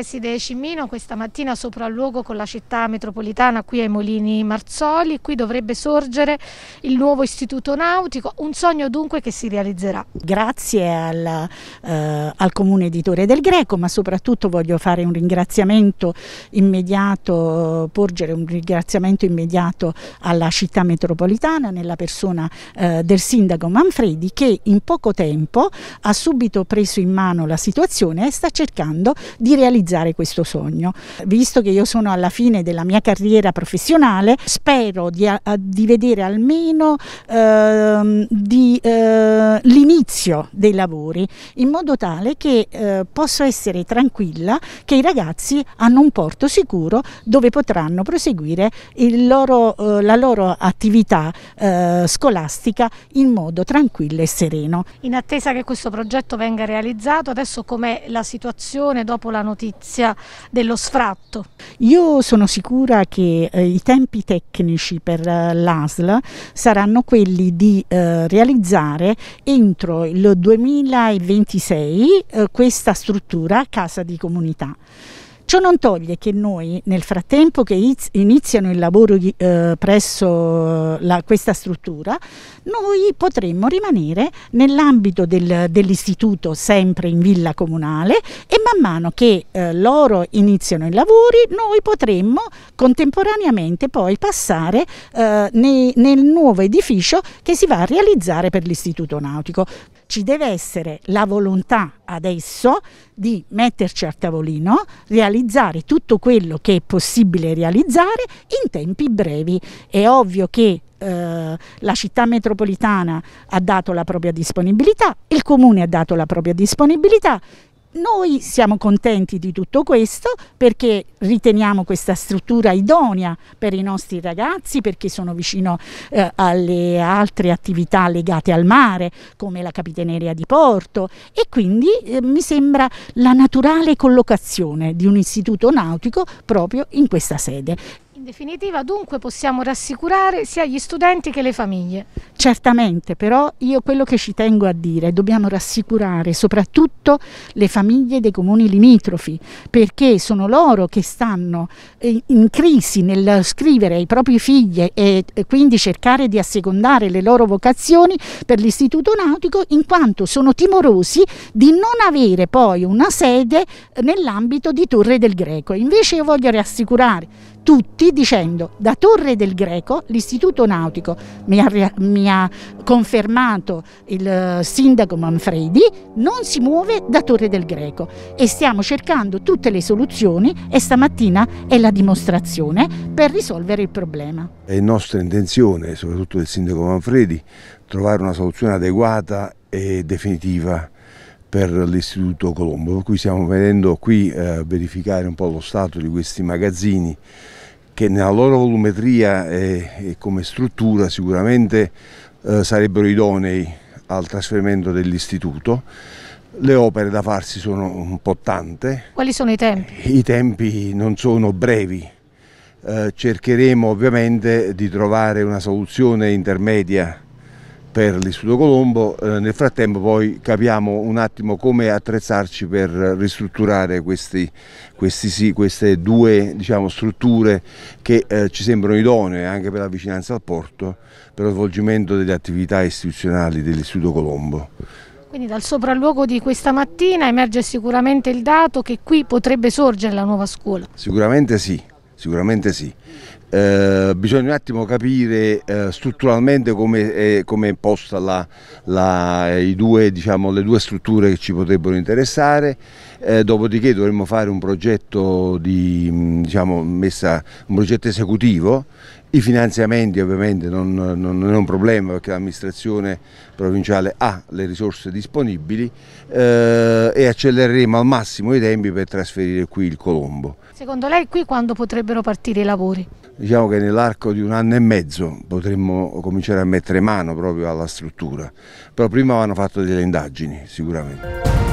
preside Cimino questa mattina sopra il luogo con la città metropolitana qui ai Molini Marzoli. Qui dovrebbe sorgere il nuovo istituto nautico, un sogno dunque che si realizzerà. Grazie al, eh, al comune editore del Greco, ma soprattutto voglio fare un ringraziamento immediato, porgere un ringraziamento immediato alla città metropolitana nella persona eh, del sindaco Manfredi che in poco tempo ha subito preso in mano la situazione e sta cercando di realizzare realizzare questo sogno. Visto che io sono alla fine della mia carriera professionale, spero di, di vedere almeno eh, di eh, eh, l'inizio dei lavori in modo tale che eh, posso essere tranquilla che i ragazzi hanno un porto sicuro dove potranno proseguire loro, eh, la loro attività eh, scolastica in modo tranquillo e sereno. In attesa che questo progetto venga realizzato, adesso com'è la situazione dopo la notizia dello sfratto? Io sono sicura che eh, i tempi tecnici per l'ASL saranno quelli di realizzare entro il 2026 eh, questa struttura casa di comunità. Ciò non toglie che noi, nel frattempo che iniziano il lavoro eh, presso eh, la, questa struttura, noi potremmo rimanere nell'ambito del, dell'istituto sempre in villa comunale e man mano che eh, loro iniziano i lavori noi potremmo contemporaneamente poi passare eh, nei, nel nuovo edificio che si va a realizzare per l'istituto nautico ci deve essere la volontà adesso di metterci al tavolino, realizzare tutto quello che è possibile realizzare in tempi brevi. È ovvio che eh, la città metropolitana ha dato la propria disponibilità, il comune ha dato la propria disponibilità, noi siamo contenti di tutto questo perché riteniamo questa struttura idonea per i nostri ragazzi perché sono vicino eh, alle altre attività legate al mare come la Capitaneria di Porto e quindi eh, mi sembra la naturale collocazione di un istituto nautico proprio in questa sede definitiva dunque possiamo rassicurare sia gli studenti che le famiglie. Certamente, però io quello che ci tengo a dire, è dobbiamo rassicurare soprattutto le famiglie dei comuni limitrofi, perché sono loro che stanno eh, in crisi nel scrivere ai propri figli e quindi cercare di assecondare le loro vocazioni per l'istituto nautico in quanto sono timorosi di non avere poi una sede eh, nell'ambito di Torre del Greco. Invece io voglio rassicurare tutti dicendo da Torre del Greco l'Istituto Nautico mi ha, mi ha confermato il eh, sindaco Manfredi non si muove da Torre del Greco e stiamo cercando tutte le soluzioni e stamattina è la dimostrazione per risolvere il problema. È nostra intenzione, soprattutto del sindaco Manfredi, trovare una soluzione adeguata e definitiva per l'Istituto Colombo, per cui stiamo venendo qui eh, a verificare un po' lo stato di questi magazzini che nella loro volumetria e, come struttura sicuramente eh, sarebbero idonei al trasferimento dell'istituto. Le opere da farsi sono un po' tante. Quali sono i tempi? I tempi non sono brevi. Eh, cercheremo ovviamente di trovare una soluzione intermedia per l'Istituto Colombo, eh, nel frattempo poi capiamo un attimo come attrezzarci per ristrutturare questi, questi sì, queste due diciamo, strutture che eh, ci sembrano idonee anche per la vicinanza al porto, per lo svolgimento delle attività istituzionali dell'Istituto Colombo. Quindi dal sopralluogo di questa mattina emerge sicuramente il dato che qui potrebbe sorgere la nuova scuola. Sicuramente sì, sicuramente sì eh, bisogna un attimo capire eh, strutturalmente come è, com è posta la, la, due, diciamo, le due strutture che ci potrebbero interessare, eh, dopodiché dovremmo fare un progetto, di, mm, diciamo, messa, un progetto esecutivo i finanziamenti ovviamente non, non, non, è un problema perché l'amministrazione provinciale ha le risorse disponibili eh, e accelereremo al massimo i tempi per trasferire qui il Colombo. Secondo lei qui quando potrebbero partire i lavori? Diciamo che nell'arco di un anno e mezzo potremmo cominciare a mettere mano proprio alla struttura, però prima vanno fatte delle indagini sicuramente.